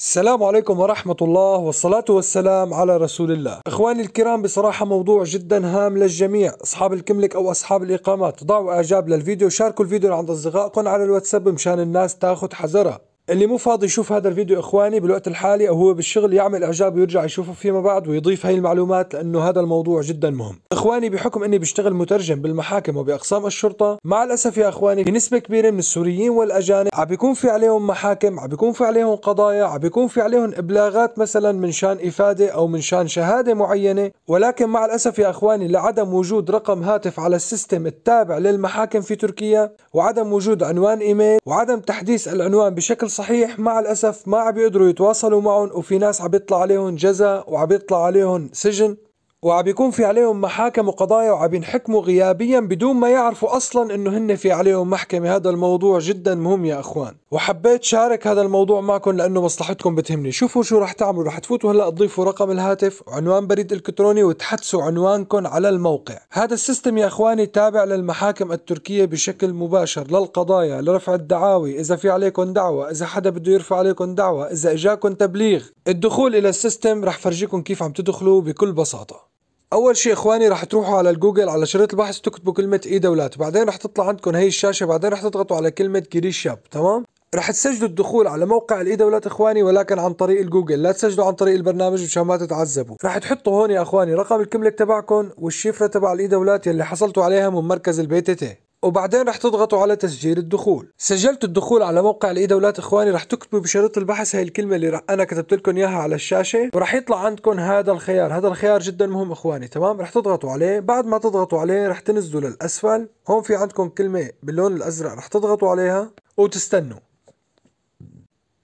السلام عليكم ورحمة الله والصلاة والسلام على رسول الله إخواني الكرام بصراحة موضوع جدا هام للجميع أصحاب الكملك أو أصحاب الإقامات ضعوا إعجاب للفيديو شاركوا الفيديو عند أصدقائكم على الواتساب مشان الناس تاخد حذرها اللي مو فاضي يشوف هذا الفيديو اخواني بالوقت الحالي او هو بالشغل يعمل اعجاب ويرجع يشوفه فيما بعد ويضيف هاي المعلومات لانه هذا الموضوع جدا مهم. اخواني بحكم اني بشتغل مترجم بالمحاكم وباقسام الشرطه، مع الاسف يا اخواني في نسبه كبيره من السوريين والاجانب عم بيكون في عليهم محاكم، عم بيكون في عليهم قضايا، عم بيكون في عليهم ابلاغات مثلا من شان افاده او من شان شهاده معينه، ولكن مع الاسف يا اخواني لعدم وجود رقم هاتف على السيستم التابع للمحاكم في تركيا وعدم وجود عنوان ايميل وعدم تحديث العنوان بشكل صحيح مع الأسف ما عم بيقدروا يتواصلوا معهم وفي ناس عم بيطلع عليهم جزا وعم بيطلع عليهم سجن وعم بيكون في عليهم محاكم وقضايا وعم ينحكموا غيابيا بدون ما يعرفوا اصلا انه هن في عليهم محكمه هذا الموضوع جدا مهم يا اخوان وحبيت شارك هذا الموضوع معكم لانه مصلحتكم بتهمني شوفوا شو رح تعملوا رح تفوتوا هلا تضيفوا رقم الهاتف وعنوان بريد الكتروني وتحدثوا عنوانكم على الموقع هذا السيستم يا اخواني تابع للمحاكم التركيه بشكل مباشر للقضايا لرفع الدعاوي اذا في عليكم دعوه اذا حدا بده يرفع عليكم دعوه اذا اجاكم تبليغ الدخول الى السيستم رح فرجيكم كيف عم تدخلوا بكل بساطه اول شيء اخواني رح تروحوا على الجوجل على شريط البحث تكتبوا كلمه اي دولات بعدين رح تطلع عندكم هي الشاشه بعدين رح تضغطوا على كلمه جري شاب تمام رح تسجلوا الدخول على موقع الاي دولات اخواني ولكن عن طريق الجوجل لا تسجلوا عن طريق البرنامج مشان ما تتعذبوا رح تحطوا هون يا اخواني رقم الكملك تبعكم والشفره تبع الاي دولات يلي حصلتوا عليها من مركز البي تي تي وبعدين رح تضغطوا على تسجيل الدخول سجلت الدخول على موقع الاي دولات اخواني رح تكتبوا بشريط البحث هاي الكلمه اللي رح انا كتبت لكم اياها على الشاشه ورح يطلع عندكم هذا الخيار هذا الخيار جدا مهم اخواني تمام رح تضغطوا عليه بعد ما تضغطوا عليه رح تنزلوا للاسفل هون في عندكم كلمه باللون الازرق رح تضغطوا عليها وتستنوا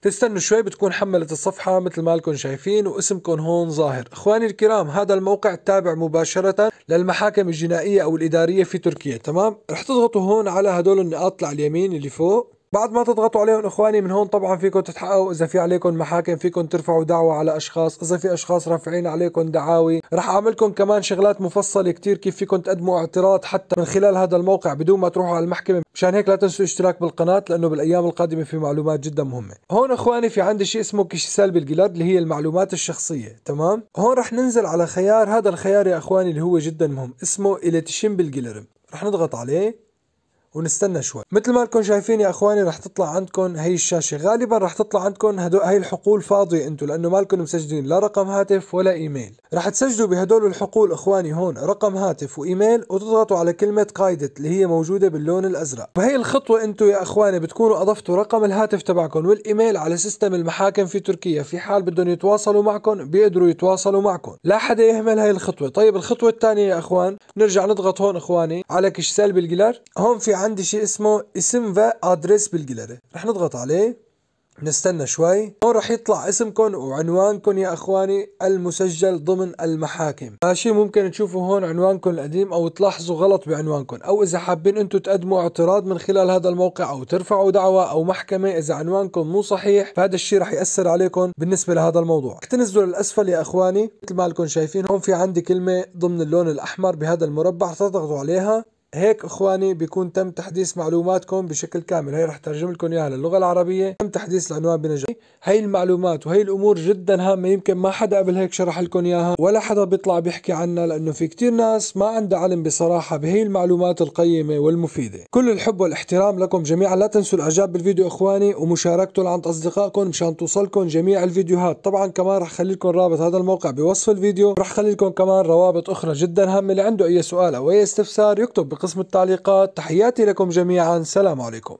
تستنوا شوي بتكون حملت الصفحة مثل ما لكم شايفين واسمكم هون ظاهر اخواني الكرام هذا الموقع تابع مباشرة للمحاكم الجنائية او الادارية في تركيا تمام رح تضغطوا هون على هدول النقاط على اليمين اللي فوق بعد ما تضغطوا عليهم اخواني من هون طبعا فيكم تتحققوا اذا في عليكم محاكم فيكم ترفعوا دعوة على اشخاص اذا في اشخاص رافعين عليكم دعاوي رح اعملكم كمان شغلات مفصلة كتير كيف فيكم تقدموا اعتراض حتى من خلال هذا الموقع بدون ما تروحوا على المحكمة مشان هيك لا تنسوا الاشتراك بالقناة لانه بالايام القادمة في معلومات جدا مهمة هون اخواني في عندي شيء اسمه سلبي بالجلاد اللي هي المعلومات الشخصية تمام هون رح ننزل على خيار هذا الخيار يا اخواني اللي هو جدا مهم اسمه اليتشيم بالجلرم رح نضغط عليه ونستنى شوي مثل ما لكم شايفين يا اخواني رح تطلع عندكم هي الشاشه غالبا رح تطلع عندكم هدول هي الحقول فاضيه انتم لانه ما لكم مسجلين لا رقم هاتف ولا ايميل رح تسجلوا بهدول الحقول اخواني هون رقم هاتف وايميل وتضغطوا على كلمه قايدت اللي هي موجوده باللون الازرق بهي الخطوه انتم يا اخواني بتكونوا اضفتوا رقم الهاتف تبعكم والايميل على سيستم المحاكم في تركيا في حال بدهم يتواصلوا معكم بيقدروا يتواصلوا معكم لا حدا يهمل هي الخطوه طيب الخطوه الثانيه يا اخوان نرجع نضغط هون اخواني على كش سلبي الجلار هون في عندي شيء اسمه اسم وادرس بالجلري رح نضغط عليه نستنى شوي هون رح يطلع اسمكم وعنوانكم يا اخواني المسجل ضمن المحاكم ماشي آه، ممكن تشوفوا هون عنوانكم القديم او تلاحظوا غلط بعنوانكم او اذا حابين انتم تقدموا اعتراض من خلال هذا الموقع او ترفعوا دعوة او محكمة اذا عنوانكم مو صحيح فهذا الشيء رح يأثر عليكم بالنسبة لهذا الموضوع تنزلوا للاسفل يا اخواني مثل ما لكم شايفين هون في عندي كلمة ضمن اللون الاحمر بهذا المربع تضغطوا عليها هيك اخواني بيكون تم تحديث معلوماتكم بشكل كامل هي رح ترجم لكم اياها للغه العربيه تم تحديث العنوان بنجاح هي المعلومات وهي الامور جدا هامه يمكن ما حدا قبل هيك شرح لكم اياها ولا حدا بيطلع بيحكي عنها لانه في كتير ناس ما عندها علم بصراحه بهي المعلومات القيمه والمفيده كل الحب والاحترام لكم جميعا لا تنسوا الاعجاب بالفيديو اخواني ومشاركته عند اصدقائكم مشان توصلكم جميع الفيديوهات طبعا كمان رح خلي لكم رابط هذا الموقع بوصف الفيديو رح خلي لكم كمان روابط اخرى جدا هامه اللي عنده اي سؤال او اي استفسار يكتب قسم التعليقات تحياتي لكم جميعا سلام عليكم